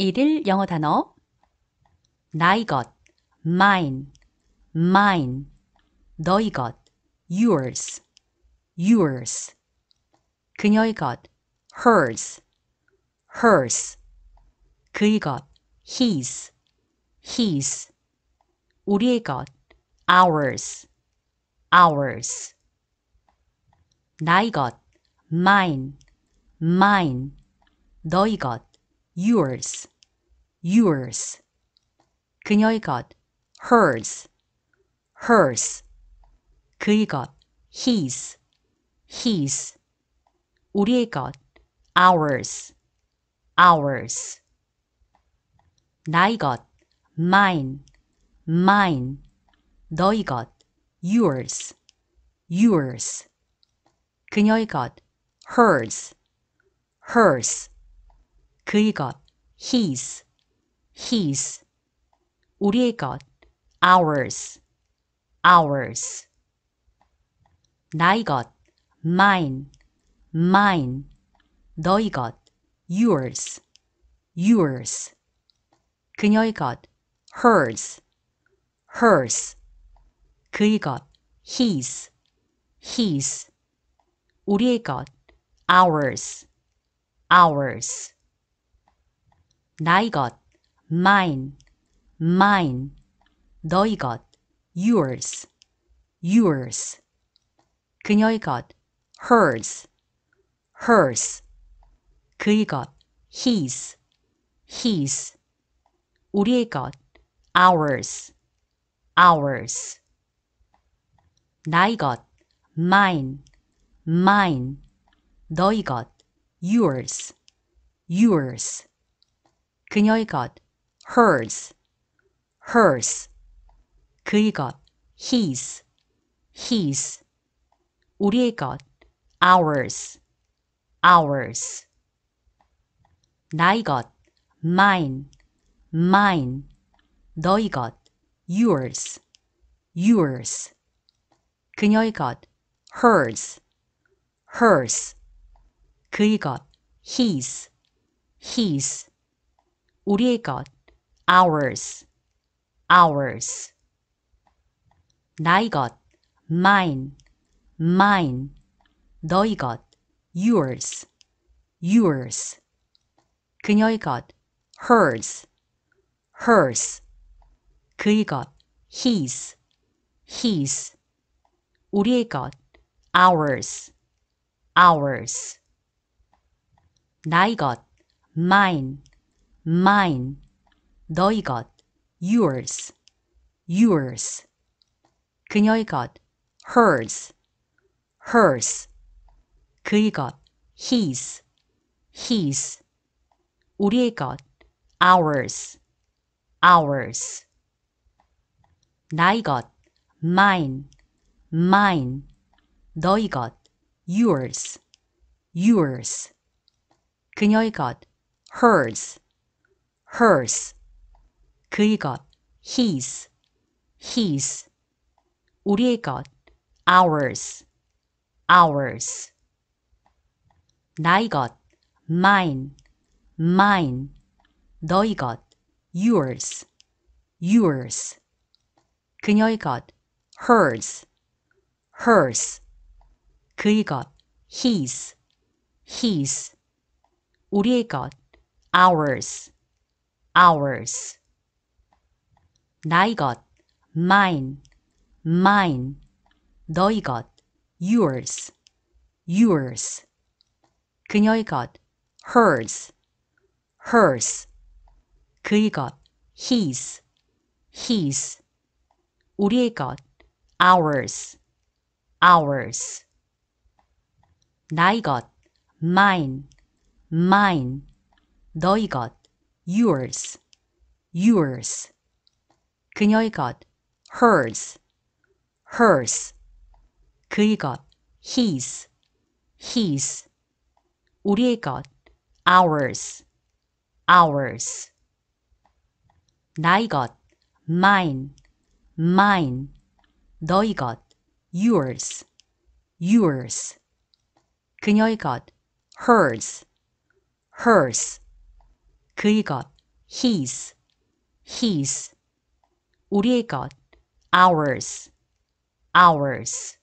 1일 영어 단어 나이 것 mine, mine 너희 것 yours, yours 그녀의 것 hers, hers 그의 것 his, his 우리의 것 ours, ours 나의 것 mine, mine 너희 것 yours, yours. 그녀의 것, hers, hers. 그의 것, his, his. 우리의 것, ours, ours. 나의 것, mine, mine. 너의 것, yours, yours. 그녀의 것, hers, hers. 그의 것, his, his. 우리의 것, ours, ours. 나의 것, mine, mine. 너의 것, yours, yours. 그녀의 것, hers, hers. 그의 것, his, his. 우리의 것, ours, ours. 나의 것, mine, mine. 너의 것, yours, yours. 그녀의 것, hers, hers. 그의 것, his, his. 우리의 것, ours, ours. 나의 것, mine, mine. 너의 것, yours, yours. 그녀의 것 hers, hers 그의 것 his, his 우리의 것 ours, ours 나의 것 mine, mine 너의 것 yours, yours 그녀의 것 hers, hers 그의 것 his, his 우리의 것, ours, ours. 나의 것, mine, mine. 너의 것, yours, yours. 그녀의 것, hers, hers. 그의 것, his, his. 우리의 것, ours, ours. 나의 것, mine, mine, 너희 것, yours, yours. 그녀의 것, hers, hers. 그의 것, his, his. 우리의 것, ours, ours. 나의 것, mine, mine. 너희 것, yours, yours. 그녀의 것, hers, hers 그의 것 his his 우리의 것 ours ours 나의 것 mine mine 너의 것 yours yours 그녀의 것 hers hers 그의 것 his his 우리의 것 ours Ours. 나의 것, mine, mine. 너의 것, yours, yours. 그녀의 것, hers, hers. 그의 것, his, his. 우리의 것, ours, ours. 나의 것, mine, mine. 너의 것, yours, yours. 그녀의 것, hers, hers. 그의 것, his, his. 우리의 것, ours, ours. 나의 것, mine, mine. 너의 것, yours, yours. 그녀의 것, hers, hers. 그의 것, his, his. 우리의 것, ours, ours.